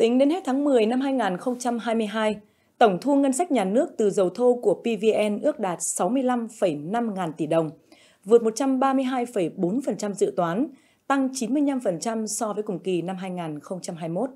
Tính đến hết tháng 10 năm 2022, tổng thu ngân sách nhà nước từ dầu thô của PVN ước đạt 65,5 ngàn tỷ đồng, vượt 132,4% dự toán, tăng 95% so với cùng kỳ năm 2021.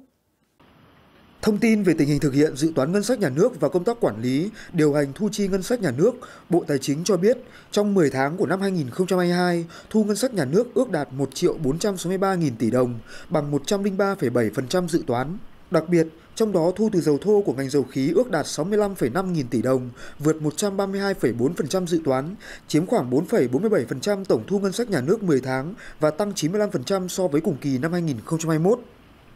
Thông tin về tình hình thực hiện dự toán ngân sách nhà nước và công tác quản lý, điều hành thu chi ngân sách nhà nước, Bộ Tài chính cho biết trong 10 tháng của năm 2022, thu ngân sách nhà nước ước đạt 1 triệu 463 nghìn tỷ đồng, bằng 103,7% dự toán. Đặc biệt, trong đó thu từ dầu thô của ngành dầu khí ước đạt 65,5 nghìn tỷ đồng, vượt 132,4% dự toán, chiếm khoảng 4,47% tổng thu ngân sách nhà nước 10 tháng và tăng 95% so với cùng kỳ năm 2021.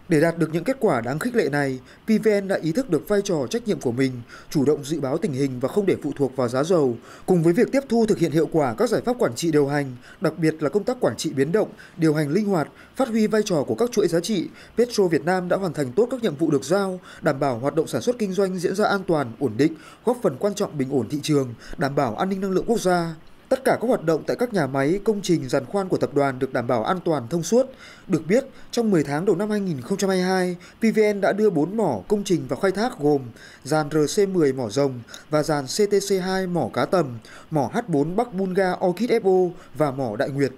Để đạt được những kết quả đáng khích lệ này, PVN đã ý thức được vai trò trách nhiệm của mình, chủ động dự báo tình hình và không để phụ thuộc vào giá dầu, cùng với việc tiếp thu thực hiện hiệu quả các giải pháp quản trị điều hành, đặc biệt là công tác quản trị biến động, điều hành linh hoạt, phát huy vai trò của các chuỗi giá trị, Petro Việt Nam đã hoàn thành tốt các nhiệm vụ được giao, đảm bảo hoạt động sản xuất kinh doanh diễn ra an toàn, ổn định, góp phần quan trọng bình ổn thị trường, đảm bảo an ninh năng lượng quốc gia. Tất cả các hoạt động tại các nhà máy, công trình giàn khoan của tập đoàn được đảm bảo an toàn thông suốt. Được biết, trong 10 tháng đầu năm 2022, PVN đã đưa 4 mỏ công trình vào khai thác gồm dàn RC10 mỏ rồng và dàn CTC2 mỏ cá tầm, mỏ H4 Bắc Bunga Orchid FO và mỏ Đại Nguyệt.